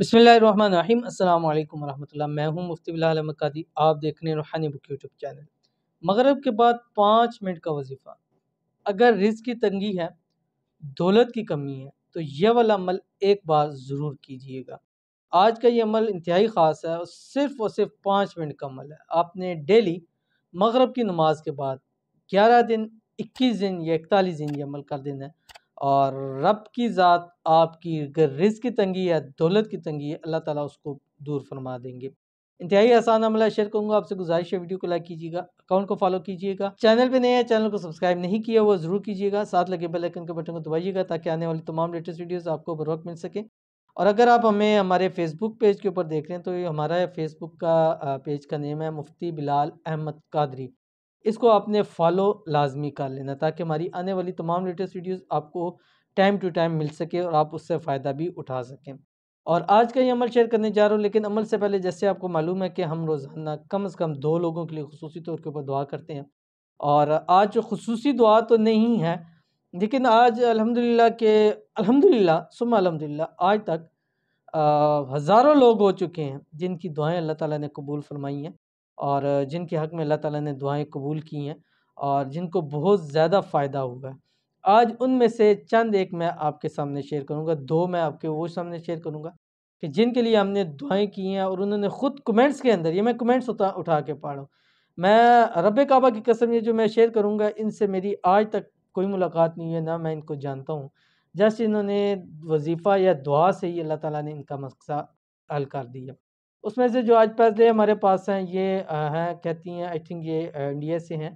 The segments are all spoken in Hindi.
बसमीम अल्लाम वरहमल मैं हूं मुफ्ती बिलामकादी आप देख रहे हैं रूहानी बुक यूट्यूब चैनल मगरब के बाद पाँच मिनट का वजीफ़ा अगर रिज की तंगी है दौलत की कमी है तो यह वाला अमल एक बार ज़रूर कीजिएगा आज का ये अमल इंतहाई ख़ास है और सिर्फ़ और सिर्फ पाँच मिनट का अमल है आपने डेली मगरब की नमाज के बाद ग्यारह दिन इक्कीस दिन या इकतालीस दिन ये अमल कर देना है और रब की ज़ात आपकी रिज की तंगी या दौलत की तंगी है अल्लाह ताला उसको दूर फरमा देंगे इंतहाई आसान अमला शेयर करूँगा आपसे गुजारिश है वीडियो को लाइक कीजिएगा अकाउंट को फॉलो कीजिएगा चैनल पे नए हैं चैनल को सब्सक्राइब नहीं किया वो ज़रूर कीजिएगा साथ लगे बेल आइकन के बटन को दबाइएगा ताकि आने वाली तमाम लेटेस्ट वीडियोस आपको बर वक्त मिल सकें और अगर आप हमें हमारे फेसबुक पेज के ऊपर देख रहे हैं तो ये हमारा फेसबुक का पेज का नेम है मुफ्ती बिलाल अहमद कादरी इसको आपने फॉलो लाजमी कर लेना ताकि हमारी आने वाली तमाम लेटेस्ट वीडियोस आपको टाइम टू टाइम मिल सके और आप उससे फ़ायदा भी उठा सकें और आज का ये अमल शेयर करने जा रहा हूँ लेकिन अमल से पहले जैसे आपको मालूम है कि हम रोज़ाना कम अज़ कम दो लोगों के लिए खसूसी तौर के ऊपर दुआ करते हैं और आज खसूस दुआ तो नहीं है लेकिन आज अलहमदिल्ला के अलहमदिल्ला सुम अलहमदिल्ला आज तक हज़ारों लोग हो चुके हैं जिनकी दुआएँ अल्लाह तबूल ने कबूल फरमाई हैं और जिनके हक़ में अल्लाह ताला ने दुआएं कबूल की हैं और जिनको बहुत ज़्यादा फ़ायदा हुआ आज उनमें से चंद एक मैं आपके सामने शेयर करूँगा दो मैं आपके वो सामने शेयर करूँगा कि जिनके लिए हमने दुआएं की हैं और उन्होंने ख़ुद कमेंट्स के अंदर ये मैं कमेंट्स उठा उठा के पढ़ा मैं रब काबा की कसम ये जो मैं शेयर करूँगा इनसे मेरी आज तक कोई मुलाकात नहीं है ना मैं इनको जानता हूँ जैसे इन्होंने वजीफ़ा या दुआ से ही अल्लाह ताला ने इनका मकसद हल कर दिया उसमें से जो आज पहले हमारे पास हैं ये हैं कहती हैं आई थिंक ये इंडिया से हैं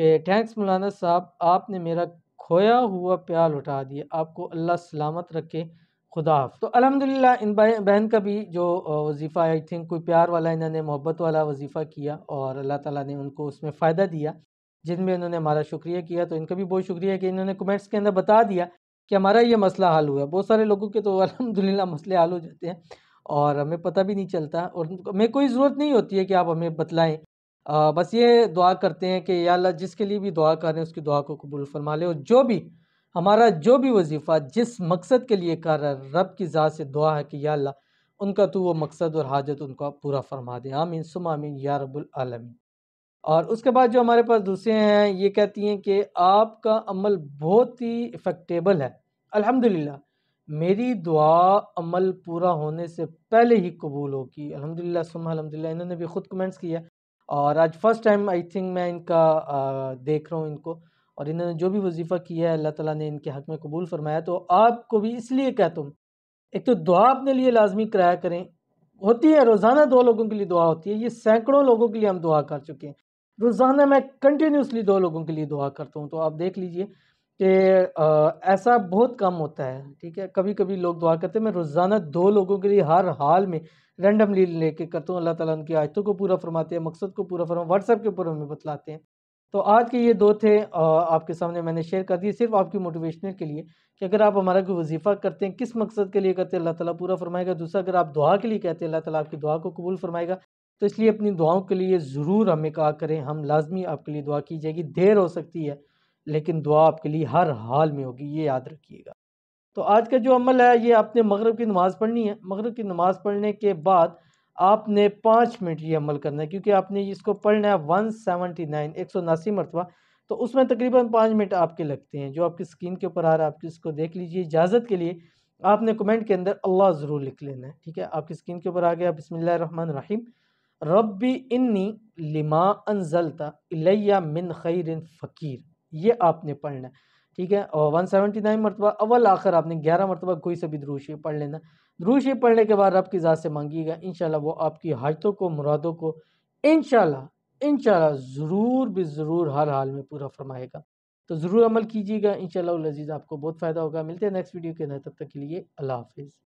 कि थैंक्स मौलाना साहब आपने मेरा खोया हुआ प्यार उठा दिया आपको अल्लाह सलामत रखे खुदा तो अलहमदिल्ला इन बहन का भी जो वजीफ़ा आई थिंक कोई प्यार वाला इन्होंने मोहब्बत वाला वजीफ़ा किया और अल्लाह ताला ने उनको उसमें फ़ायदा दिया जिनमें इन्होंने हमारा शुक्रिया किया तो इनका भी बहुत शुक्रिया कि इन्होंने कमेंट्स के अंदर बता दिया कि हमारा ये मसला हल हुआ बहुत सारे लोगों के तो अलहमदिल्ला मसले हल हो जाते हैं और हमें पता भी नहीं चलता और हमें कोई ज़रूरत नहीं होती है कि आप हमें बतलाएं बस ये दुआ करते हैं कि या अल्लाह जिसके लिए भी दुआ कर रहे हैं उसकी दुआ को कबूल फरमा ले और जो भी हमारा जो भी वजीफ़ा जिस मकसद के लिए कर रहा है रब की ज़ात से दुआ है कि या अल्लाह उनका तो वो मकसद और हाजत उनका पूरा फरमा दे आमीन सुम आमीन या रबालमीन और उसके बाद जो हमारे पास दूसरे हैं ये कहती हैं कि आपका अमल बहुत ही इफ़ेक्टेबल है अल्हम्दुलिल्लाह मेरी दुआ अमल पूरा होने से पहले ही कबूल होगी अलहमदिल्ला सुम अलहमदिल्ला इन्होंने भी ख़ुद कमेंट्स किया और आज फ़र्स्ट टाइम आई थिंक मैं इनका आ, देख रहा हूँ इनको और इन्होंने जो भी वजीफ़ा किया है अल्लाह ताला ने इनके हक़ में कबूल फरमाया तो आपको भी इसलिए कहता हूँ एक तो दुआ अपने लिए लाजमी कराया करें होती है रोज़ाना दो लोगों के लिए दुआ होती है ये सैकड़ों लोगों के लिए हम दुआ कर चुके हैं रोज़ाना मैं कंटिन्यूसली दो लोगों के लिए दुआ करता हूँ तो आप देख लीजिए कि ऐसा बहुत कम होता है ठीक है कभी कभी लोग दुआ करते हैं मैं रोज़ाना दो लोगों के लिए हर हाल में रेंडमली लेके करता हूँ अल्लाह ताला उनकी आयतों को पूरा फरमाते हैं मकसद को पूरा फरमा व्हाट्सएप के ऊपर हमें बतलाते हैं तो आज के ये दो थे आपके सामने मैंने शेयर कर दिए सिर्फ आपकी मोटिवेशनल के लिए कि अगर आप हमारा कोई वजीफ़ा करते हैं किस मकसद के लिए करते हैं अल्लाह ताला पूरा फरमाएगा दूसरा अगर आप दुआ के लिए कहते हैं अल्लाह ताला आपकी दुआ को कबूल फरमाएगा तो इसलिए अपनी दुआओं के लिए ज़रूर हमें कहा करें हम लाजमी आपके लिए दुआ की जाएगी देर हो सकती है लेकिन दुआ आपके लिए हर हाल में होगी ये याद रखिएगा तो आज का जो अमल है ये आपने मगरब की नमाज़ पढ़नी है मगरब की नमाज़ पढ़ने के बाद आपने पाँच मिनट ये अमल करना है क्योंकि आपने इसको पढ़ना है वन सेवेंटी नाइन एक सौ उनासी मरतबा तो उसमें तकरीबन पाँच मिनट आपके लगते हैं जो आपकी स्क्रीन के ऊपर आ रहा है आप इसको देख लीजिए इजाज़त के लिए आपने कमेंट के अंदर अल्लाह ज़रूर लिख लेना है ठीक है आपकी स्क्रीन के ऊपर आ गया बसमिल्लर रहीम रब्बी इन्नी लिमा अनजलता इलैया मिन खैर फ़कीर ये आपने पढ़ना है ठीक है और वन सेवेंटी नाइन मरतबा अव्वल आखिर आपने ग्यारह मरतबा कोई सा भी द्रूशी पढ़ लेना द्रूशी पढ़ने के बाद की ज़ात से मांगिएगा इन वो आपकी हाजतों को मुरादों को इन इन ज़रूर भी ज़रूर हर हाल में पूरा फरमाएगा तो ज़रूर अमल कीजिएगा इन लजीज़ आपको बहुत फ़ायदा होगा मिलते हैं नेक्स्ट वीडियो के अंदर तब तक के लिए अल्लाह हाफिज़